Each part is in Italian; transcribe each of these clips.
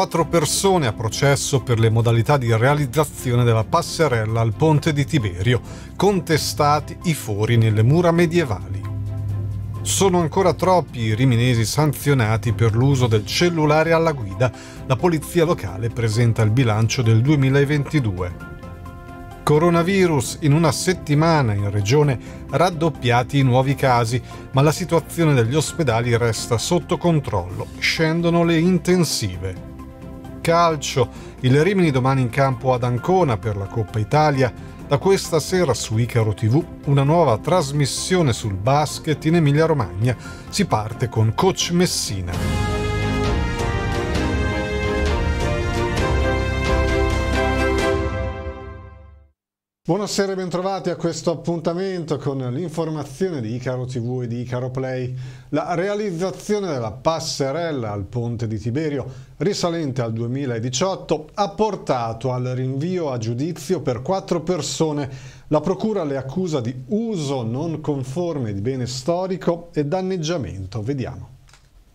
quattro persone a processo per le modalità di realizzazione della passerella al ponte di Tiberio, contestati i fori nelle mura medievali. Sono ancora troppi i riminesi sanzionati per l'uso del cellulare alla guida. La polizia locale presenta il bilancio del 2022. Coronavirus in una settimana in regione raddoppiati i nuovi casi, ma la situazione degli ospedali resta sotto controllo, scendono le intensive calcio, il Rimini domani in campo ad Ancona per la Coppa Italia, da questa sera su Icaro TV una nuova trasmissione sul basket in Emilia Romagna. Si parte con Coach Messina. Buonasera e bentrovati a questo appuntamento con l'informazione di Icaro TV e di Icaro Play. La realizzazione della passerella al ponte di Tiberio, risalente al 2018, ha portato al rinvio a giudizio per quattro persone. La procura le accusa di uso non conforme di bene storico e danneggiamento. Vediamo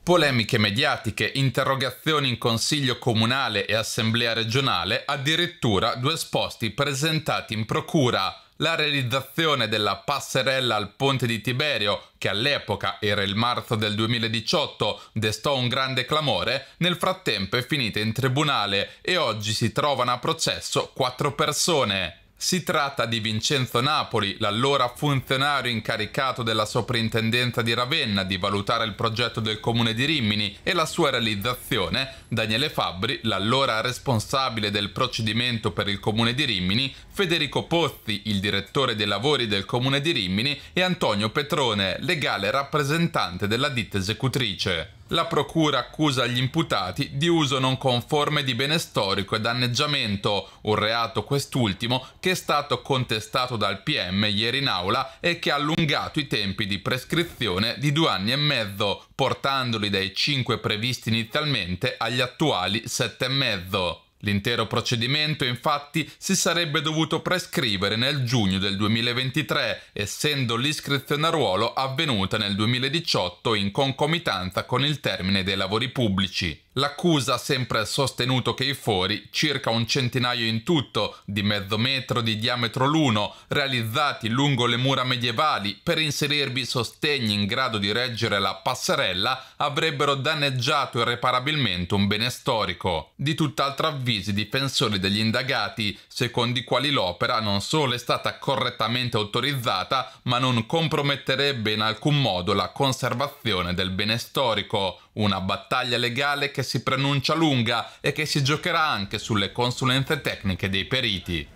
polemiche mediatiche, interrogazioni in consiglio comunale e assemblea regionale, addirittura due esposti presentati in procura la realizzazione della passerella al ponte di Tiberio, che all'epoca era il marzo del 2018, destò un grande clamore, nel frattempo è finita in tribunale e oggi si trovano a processo quattro persone. Si tratta di Vincenzo Napoli, l'allora funzionario incaricato della soprintendenza di Ravenna di valutare il progetto del comune di Rimini e la sua realizzazione, Daniele Fabbri, l'allora responsabile del procedimento per il comune di Rimini, Federico Pozzi, il direttore dei lavori del comune di Rimini e Antonio Petrone, legale rappresentante della ditta esecutrice. La procura accusa gli imputati di uso non conforme di bene storico e danneggiamento, un reato quest'ultimo che è stato contestato dal PM ieri in aula e che ha allungato i tempi di prescrizione di due anni e mezzo, portandoli dai cinque previsti inizialmente agli attuali sette e mezzo. L'intero procedimento infatti si sarebbe dovuto prescrivere nel giugno del 2023, essendo l'iscrizione a ruolo avvenuta nel 2018 in concomitanza con il termine dei lavori pubblici. L'accusa ha sempre sostenuto che i fori, circa un centinaio in tutto, di mezzo metro di diametro l'uno, realizzati lungo le mura medievali per inserirvi sostegni in grado di reggere la passerella, avrebbero danneggiato irreparabilmente un bene storico. Di tutt'altro avviso i difensori degli indagati, secondo i quali l'opera non solo è stata correttamente autorizzata, ma non comprometterebbe in alcun modo la conservazione del bene storico. Una battaglia legale che si preannuncia lunga e che si giocherà anche sulle consulenze tecniche dei periti.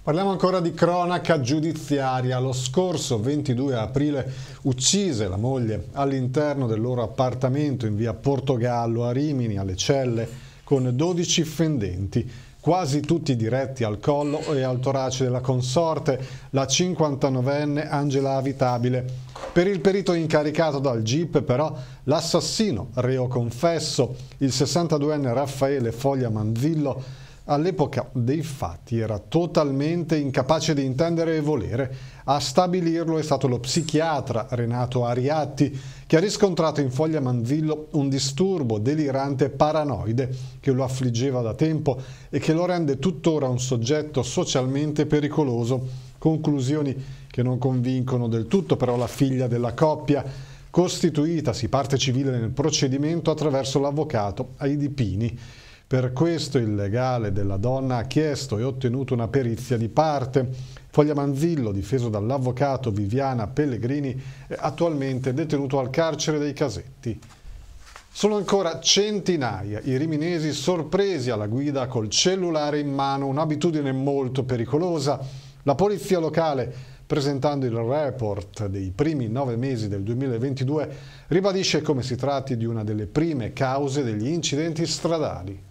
Parliamo ancora di cronaca giudiziaria. Lo scorso 22 aprile uccise la moglie all'interno del loro appartamento in via Portogallo a Rimini, alle celle, con 12 fendenti quasi tutti diretti al collo e al torace della consorte, la 59enne Angela Avitabile. Per il perito incaricato dal GIP però l'assassino, reo confesso, il 62enne Raffaele Foglia Manzillo, all'epoca dei fatti era totalmente incapace di intendere e volere. A stabilirlo è stato lo psichiatra Renato Ariatti, che ha riscontrato in Foglia Manzillo un disturbo delirante paranoide che lo affliggeva da tempo e che lo rende tuttora un soggetto socialmente pericoloso. Conclusioni che non convincono del tutto però la figlia della coppia, costituitasi parte civile nel procedimento attraverso l'avvocato Aidipini. Per questo il legale della donna ha chiesto e ottenuto una perizia di parte. Foglia Manzillo, difeso dall'avvocato Viviana Pellegrini, è attualmente detenuto al carcere dei Casetti. Sono ancora centinaia i riminesi sorpresi alla guida col cellulare in mano, un'abitudine molto pericolosa. La polizia locale, presentando il report dei primi nove mesi del 2022, ribadisce come si tratti di una delle prime cause degli incidenti stradali.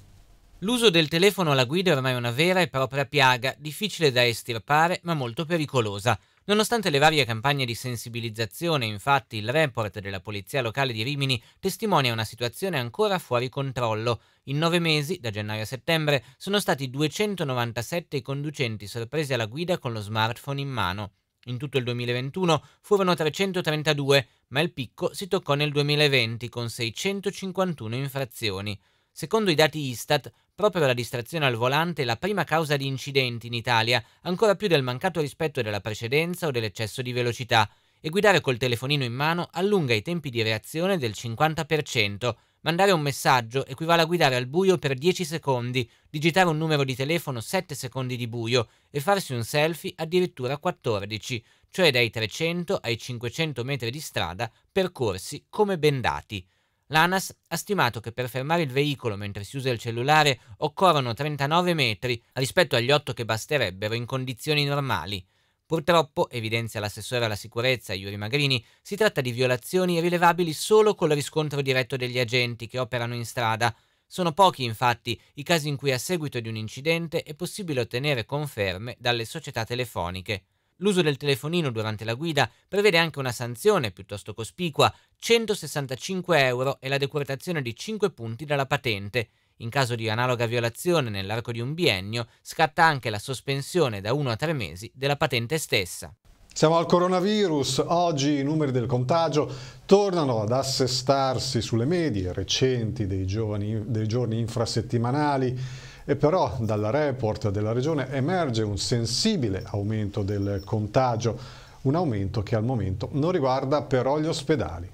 L'uso del telefono alla guida è ormai una vera e propria piaga, difficile da estirpare ma molto pericolosa. Nonostante le varie campagne di sensibilizzazione, infatti, il report della Polizia Locale di Rimini testimonia una situazione ancora fuori controllo. In nove mesi, da gennaio a settembre, sono stati 297 i conducenti sorpresi alla guida con lo smartphone in mano. In tutto il 2021 furono 332, ma il picco si toccò nel 2020 con 651 infrazioni. Secondo i dati Istat, Proprio la distrazione al volante è la prima causa di incidenti in Italia, ancora più del mancato rispetto della precedenza o dell'eccesso di velocità, e guidare col telefonino in mano allunga i tempi di reazione del 50%. Mandare un messaggio equivale a guidare al buio per 10 secondi, digitare un numero di telefono 7 secondi di buio e farsi un selfie addirittura 14, cioè dai 300 ai 500 metri di strada percorsi come bendati. L'ANAS ha stimato che per fermare il veicolo mentre si usa il cellulare occorrono 39 metri rispetto agli 8 che basterebbero in condizioni normali. Purtroppo, evidenzia l'assessore alla sicurezza Iuri Magrini, si tratta di violazioni rilevabili solo col riscontro diretto degli agenti che operano in strada. Sono pochi infatti i casi in cui a seguito di un incidente è possibile ottenere conferme dalle società telefoniche. L'uso del telefonino durante la guida prevede anche una sanzione piuttosto cospicua, 165 euro e la decurtazione di 5 punti dalla patente. In caso di analoga violazione nell'arco di un biennio, scatta anche la sospensione da 1 a 3 mesi della patente stessa. Siamo al coronavirus, oggi i numeri del contagio tornano ad assestarsi sulle medie recenti dei, giovani, dei giorni infrasettimanali e però dal report della regione emerge un sensibile aumento del contagio, un aumento che al momento non riguarda però gli ospedali.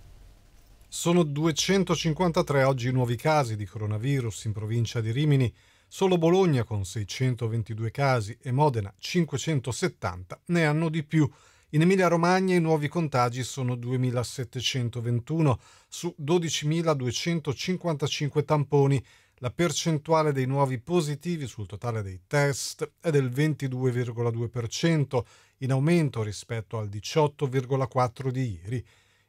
Sono 253 oggi i nuovi casi di coronavirus in provincia di Rimini, solo Bologna con 622 casi e Modena 570 ne hanno di più. In Emilia-Romagna i nuovi contagi sono 2721 su 12255 tamponi la percentuale dei nuovi positivi sul totale dei test è del 22,2%, in aumento rispetto al 18,4% di ieri.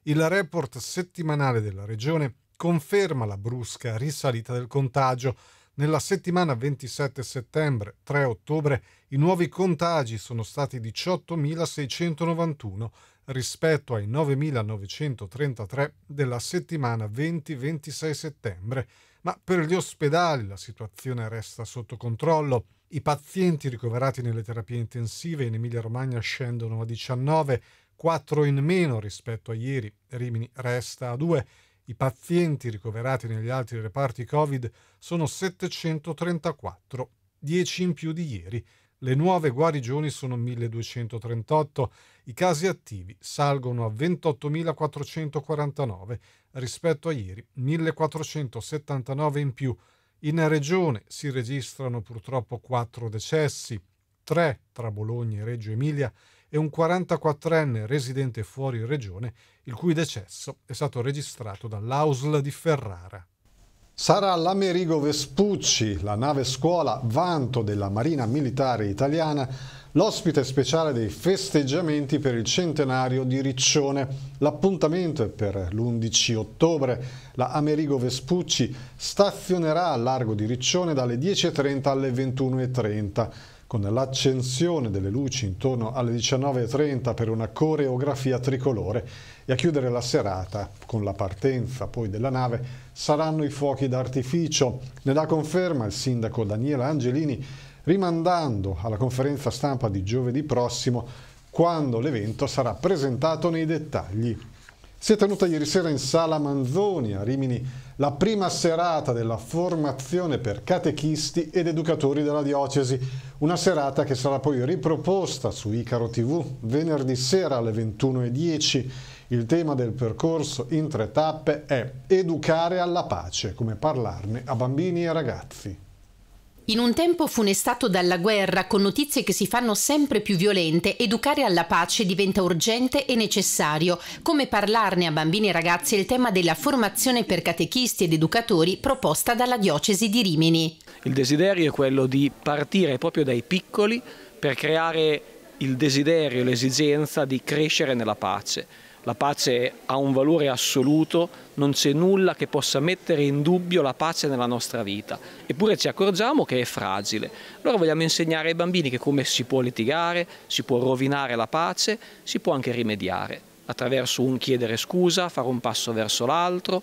Il report settimanale della regione conferma la brusca risalita del contagio. Nella settimana 27 settembre 3 ottobre i nuovi contagi sono stati 18.691 rispetto ai 9.933 della settimana 20-26 settembre ma per gli ospedali la situazione resta sotto controllo. I pazienti ricoverati nelle terapie intensive in Emilia-Romagna scendono a 19, 4 in meno rispetto a ieri. Rimini resta a 2. I pazienti ricoverati negli altri reparti Covid sono 734, 10 in più di ieri. Le nuove guarigioni sono 1238, i casi attivi salgono a 28.449, rispetto a ieri, 1479 in più. In regione si registrano purtroppo 4 decessi, 3 tra Bologna e Reggio Emilia e un 44enne residente fuori regione, il cui decesso è stato registrato dall'Ausla di Ferrara. Sarà l'Amerigo Vespucci, la nave scuola vanto della Marina Militare Italiana, l'ospite speciale dei festeggiamenti per il centenario di Riccione. L'appuntamento è per l'11 ottobre. La Amerigo Vespucci stazionerà al largo di Riccione dalle 10.30 alle 21.30 con l'accensione delle luci intorno alle 19.30 per una coreografia tricolore e a chiudere la serata, con la partenza poi della nave, saranno i fuochi d'artificio. Ne dà conferma il sindaco Daniele Angelini rimandando alla conferenza stampa di giovedì prossimo quando l'evento sarà presentato nei dettagli. Si è tenuta ieri sera in Sala Manzoni a Rimini la prima serata della formazione per catechisti ed educatori della diocesi, una serata che sarà poi riproposta su Icaro TV venerdì sera alle 21.10. Il tema del percorso in tre tappe è Educare alla pace, come parlarne a bambini e ragazzi. In un tempo funestato dalla guerra, con notizie che si fanno sempre più violente, educare alla pace diventa urgente e necessario, come parlarne a bambini e ragazzi è il tema della formazione per catechisti ed educatori proposta dalla diocesi di Rimini. Il desiderio è quello di partire proprio dai piccoli per creare il desiderio, l'esigenza di crescere nella pace la pace ha un valore assoluto, non c'è nulla che possa mettere in dubbio la pace nella nostra vita, eppure ci accorgiamo che è fragile. Allora vogliamo insegnare ai bambini che come si può litigare, si può rovinare la pace, si può anche rimediare, attraverso un chiedere scusa, fare un passo verso l'altro,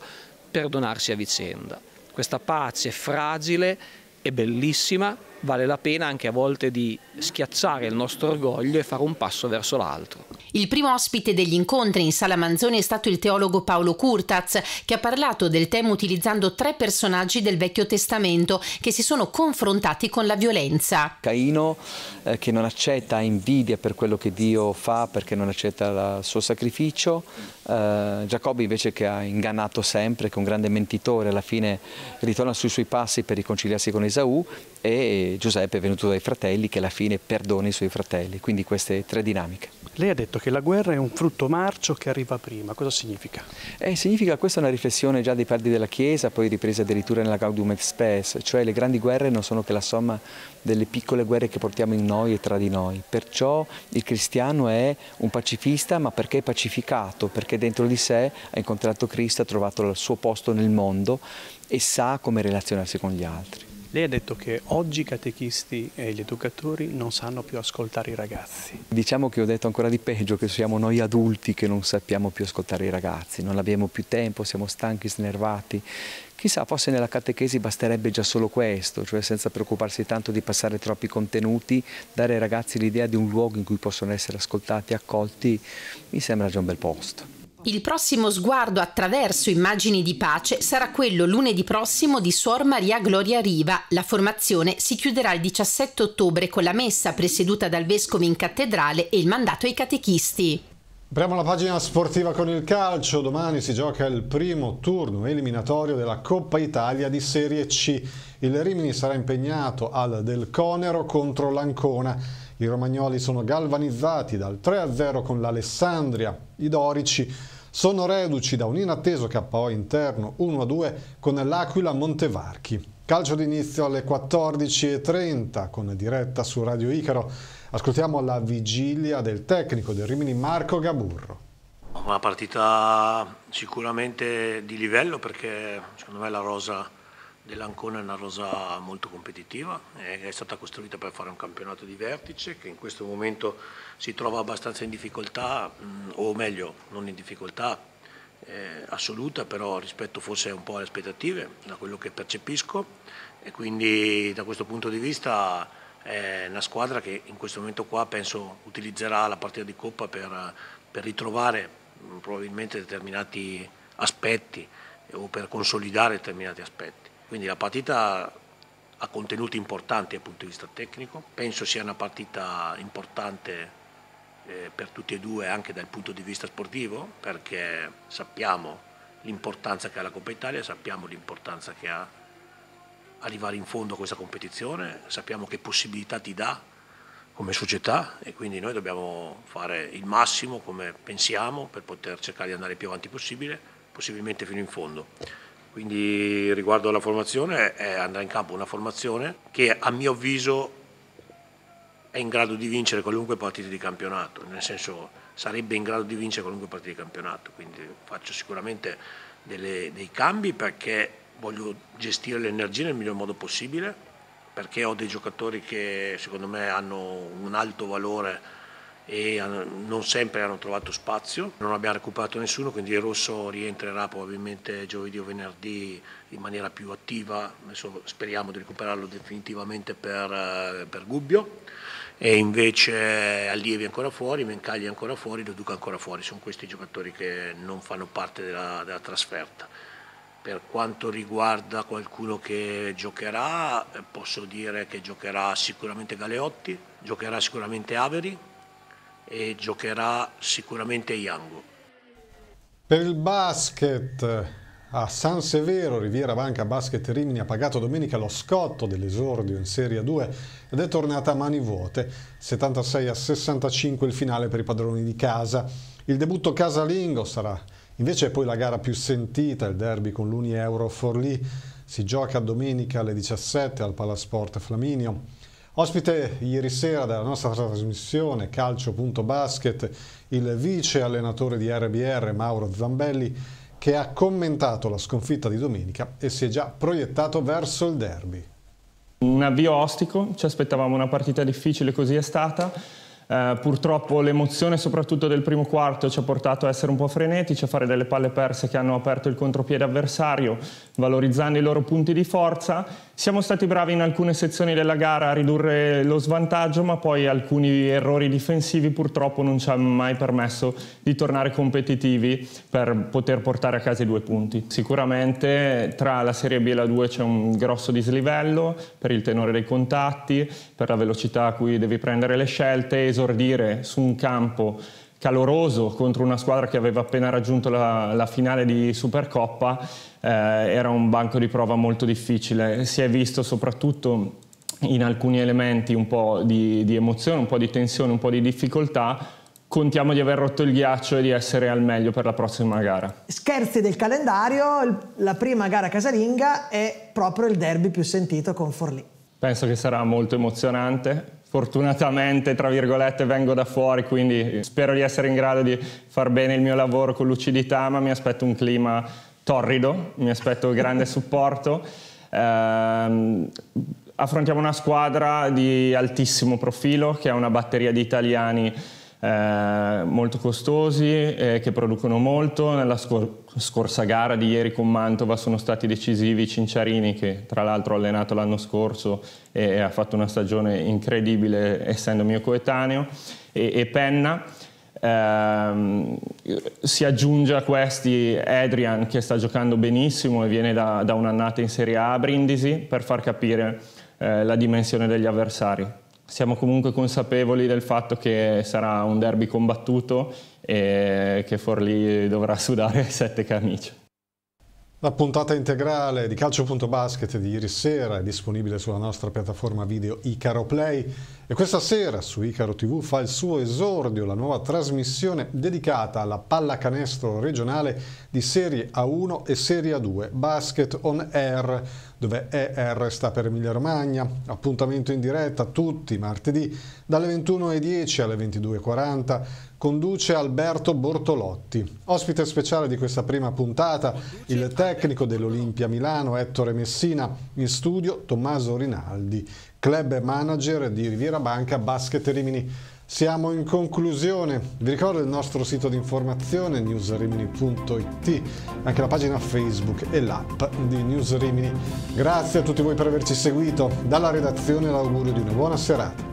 perdonarsi a vicenda. Questa pace fragile è bellissima, vale la pena anche a volte di schiacciare il nostro orgoglio e fare un passo verso l'altro. Il primo ospite degli incontri in Sala Manzoni è stato il teologo Paolo Curtaz, che ha parlato del tema utilizzando tre personaggi del Vecchio Testamento che si sono confrontati con la violenza. Caino eh, che non accetta, invidia per quello che Dio fa perché non accetta il suo sacrificio, eh, Giacobbe invece che ha ingannato sempre, che è un grande mentitore, alla fine ritorna sui suoi passi per riconciliarsi con Esaù e Giuseppe è venuto dai fratelli che alla fine perdona i suoi fratelli, quindi queste tre dinamiche. Lei ha detto che la guerra è un frutto marcio che arriva prima, cosa significa? Eh, significa, questa è una riflessione già dei padri della Chiesa, poi ripresa addirittura nella Gaudium et Spes, cioè le grandi guerre non sono che la somma delle piccole guerre che portiamo in noi e tra di noi, perciò il cristiano è un pacifista ma perché è pacificato, perché dentro di sé ha incontrato Cristo, ha trovato il suo posto nel mondo e sa come relazionarsi con gli altri. Lei ha detto che oggi i catechisti e gli educatori non sanno più ascoltare i ragazzi. Diciamo che ho detto ancora di peggio, che siamo noi adulti che non sappiamo più ascoltare i ragazzi, non abbiamo più tempo, siamo stanchi, snervati, Chissà, forse nella catechesi basterebbe già solo questo, cioè senza preoccuparsi tanto di passare troppi contenuti, dare ai ragazzi l'idea di un luogo in cui possono essere ascoltati e accolti, mi sembra già un bel posto. Il prossimo sguardo attraverso immagini di pace sarà quello lunedì prossimo di Suor Maria Gloria Riva. La formazione si chiuderà il 17 ottobre con la messa presieduta dal vescovo in cattedrale e il mandato ai catechisti. Apriamo la pagina sportiva con il calcio, domani si gioca il primo turno eliminatorio della Coppa Italia di Serie C. Il Rimini sarà impegnato al Del Conero contro l'Ancona. I romagnoli sono galvanizzati dal 3-0 con l'Alessandria. I dorici sono reduci da un inatteso KO interno 1-2 con l'Aquila Montevarchi. Calcio d'inizio alle 14.30 con diretta su Radio Icaro. Ascoltiamo la vigilia del tecnico del Rimini Marco Gaburro. Una partita sicuramente di livello perché secondo me la rosa Dell'Ancona è una rosa molto competitiva, è stata costruita per fare un campionato di vertice che in questo momento si trova abbastanza in difficoltà, mm, o meglio non in difficoltà eh, assoluta, però rispetto forse un po' alle aspettative, da quello che percepisco e quindi da questo punto di vista è una squadra che in questo momento qua penso utilizzerà la partita di Coppa per, per ritrovare mm, probabilmente determinati aspetti o per consolidare determinati aspetti. Quindi la partita ha contenuti importanti dal punto di vista tecnico, penso sia una partita importante eh, per tutti e due anche dal punto di vista sportivo perché sappiamo l'importanza che ha la Coppa Italia, sappiamo l'importanza che ha arrivare in fondo a questa competizione, sappiamo che possibilità ti dà come società e quindi noi dobbiamo fare il massimo come pensiamo per poter cercare di andare più avanti possibile, possibilmente fino in fondo. Quindi riguardo alla formazione è andare in campo una formazione che a mio avviso è in grado di vincere qualunque partita di campionato, nel senso sarebbe in grado di vincere qualunque partita di campionato, quindi faccio sicuramente delle, dei cambi perché voglio gestire le energie nel miglior modo possibile, perché ho dei giocatori che secondo me hanno un alto valore e non sempre hanno trovato spazio, non abbiamo recuperato nessuno, quindi il rosso rientrerà probabilmente giovedì o venerdì in maniera più attiva, Adesso speriamo di recuperarlo definitivamente per, eh, per Gubbio e invece Allievi ancora fuori, Mencagli ancora fuori, Doduca ancora fuori, sono questi i giocatori che non fanno parte della, della trasferta. Per quanto riguarda qualcuno che giocherà, posso dire che giocherà sicuramente Galeotti, giocherà sicuramente Averi, e giocherà sicuramente Iango. Per il basket a San Severo, Riviera Banca Basket Rimini ha pagato domenica lo scotto dell'esordio in Serie 2 ed è tornata a mani vuote, 76 a 65 il finale per i padroni di casa. Il debutto casalingo sarà invece poi la gara più sentita, il derby con l'Uni Euro Forlì, si gioca domenica alle 17 al Palasport Flaminio. Ospite ieri sera della nostra trasmissione Calcio.basket il vice allenatore di RBR Mauro Zambelli che ha commentato la sconfitta di domenica e si è già proiettato verso il derby. Un avvio ostico, ci aspettavamo una partita difficile, così è stata eh, purtroppo l'emozione soprattutto del primo quarto ci ha portato a essere un po' frenetici, a fare delle palle perse che hanno aperto il contropiede avversario, valorizzando i loro punti di forza. Siamo stati bravi in alcune sezioni della gara a ridurre lo svantaggio, ma poi alcuni errori difensivi purtroppo non ci hanno mai permesso di tornare competitivi per poter portare a casa i due punti. Sicuramente tra la Serie B e la 2 c'è un grosso dislivello per il tenore dei contatti, per la velocità a cui devi prendere le scelte esordire su un campo caloroso contro una squadra che aveva appena raggiunto la, la finale di Supercoppa eh, era un banco di prova molto difficile. Si è visto soprattutto in alcuni elementi un po' di, di emozione, un po' di tensione, un po' di difficoltà, contiamo di aver rotto il ghiaccio e di essere al meglio per la prossima gara. Scherzi del calendario, la prima gara casalinga è proprio il derby più sentito con Forlì. Penso che sarà molto emozionante, fortunatamente, tra virgolette, vengo da fuori, quindi spero di essere in grado di far bene il mio lavoro con lucidità, ma mi aspetto un clima torrido, mi aspetto grande supporto. Eh, affrontiamo una squadra di altissimo profilo, che è una batteria di italiani eh, molto costosi, eh, che producono molto. Nella scor- scorsa gara di ieri con Mantova sono stati decisivi Cinciarini, che tra l'altro ho allenato l'anno scorso e ha fatto una stagione incredibile essendo mio coetaneo, e, e Penna. Eh, si aggiunge a questi Adrian che sta giocando benissimo e viene da, da un'annata in Serie A a Brindisi per far capire eh, la dimensione degli avversari siamo comunque consapevoli del fatto che sarà un derby combattuto e che Forlì dovrà sudare sette camicie. La puntata integrale di calcio.basket di ieri sera è disponibile sulla nostra piattaforma video Icaro Play e questa sera su Icaro TV fa il suo esordio la nuova trasmissione dedicata alla pallacanestro regionale di Serie A1 e Serie A2 Basket on Air dove ER sta per Emilia Romagna, appuntamento in diretta tutti martedì dalle 21.10 alle 22.40 conduce Alberto Bortolotti. Ospite speciale di questa prima puntata, il tecnico dell'Olimpia Milano Ettore Messina, in studio Tommaso Rinaldi, club manager di Riviera Banca Basket Rimini. Siamo in conclusione, vi ricordo il nostro sito di informazione newsrimini.it, anche la pagina Facebook e l'app di News Grazie a tutti voi per averci seguito, dalla redazione l'augurio di una buona serata.